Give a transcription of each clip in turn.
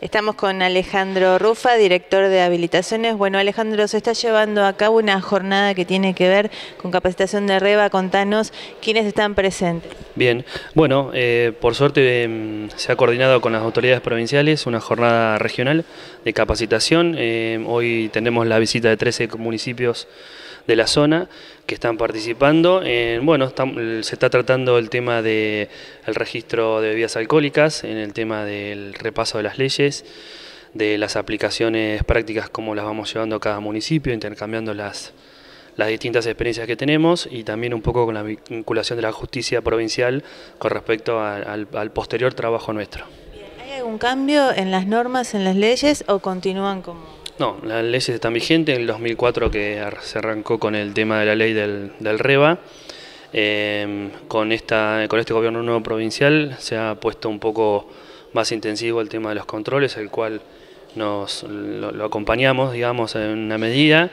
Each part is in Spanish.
Estamos con Alejandro Rufa, director de habilitaciones. Bueno, Alejandro, se está llevando a cabo una jornada que tiene que ver con capacitación de REBA. Contanos quiénes están presentes. Bien, bueno, eh, por suerte em, se ha coordinado con las autoridades provinciales una jornada regional de capacitación. Em, hoy tenemos la visita de 13 municipios de la zona que están participando. En, bueno, se está tratando el tema del registro de bebidas alcohólicas, en el tema del repaso de las leyes, de las aplicaciones prácticas, como las vamos llevando a cada municipio, intercambiando las, las distintas experiencias que tenemos y también un poco con la vinculación de la justicia provincial con respecto al, al posterior trabajo nuestro. ¿Hay algún cambio en las normas, en las leyes o continúan como...? No, las leyes están vigentes. En el 2004 que se arrancó con el tema de la ley del, REBA. Em, con, esta, con este gobierno nuevo provincial se ha puesto un poco más intensivo el tema de los controles, el cual nos lo, acompañamos, digamos, en una medida,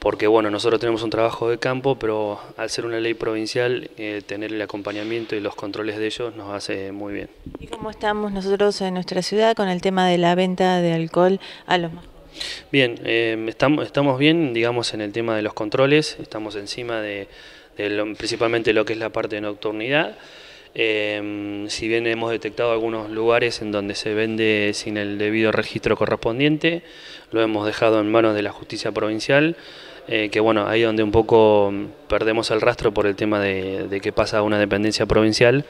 porque bueno, nosotros tenemos un trabajo de campo, pero al ser una ley provincial, eh, tener el acompañamiento y los controles de ellos nos hace muy bien. ¿Y cómo estamos nosotros en nuestra ciudad con el tema de la venta de alcohol a los más Bien, em, estamos, estamos bien, digamos, en el tema de los controles, estamos encima de, de principalmente lo que es la parte de nocturnidad. Em, si bien hemos detectado algunos lugares en donde se vende sin el debido registro correspondiente, lo hemos dejado en manos de la justicia provincial, eh, que bueno, ahí donde un poco mm, perdemos el rastro por el tema de, de que pasa a una dependencia provincial,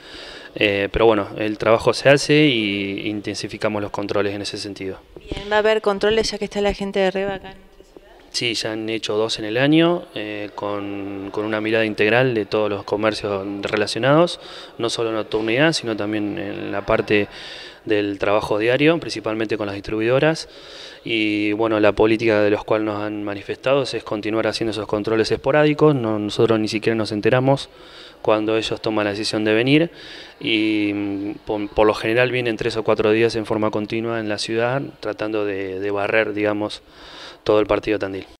eh, pero bueno, el trabajo se hace y intensificamos los controles en ese sentido. Bien, va a haber controles ya que está la gente de Reba acá. Sí, ya han hecho dos en el año, eh, con, una mirada integral de todos los comercios relacionados, no solo en la unidad, sino también en la parte del trabajo diario, principalmente con las distribuidoras. Y bueno, la política de los cuales nos han manifestado es continuar haciendo esos controles esporádicos. nosotros ni siquiera nos enteramos cuando ellos toman la decisión de venir. Y mm, por, lo general vienen tres o cuatro días en forma continua en la ciudad, tratando de, de barrer, digamos, todo el partido Tandil.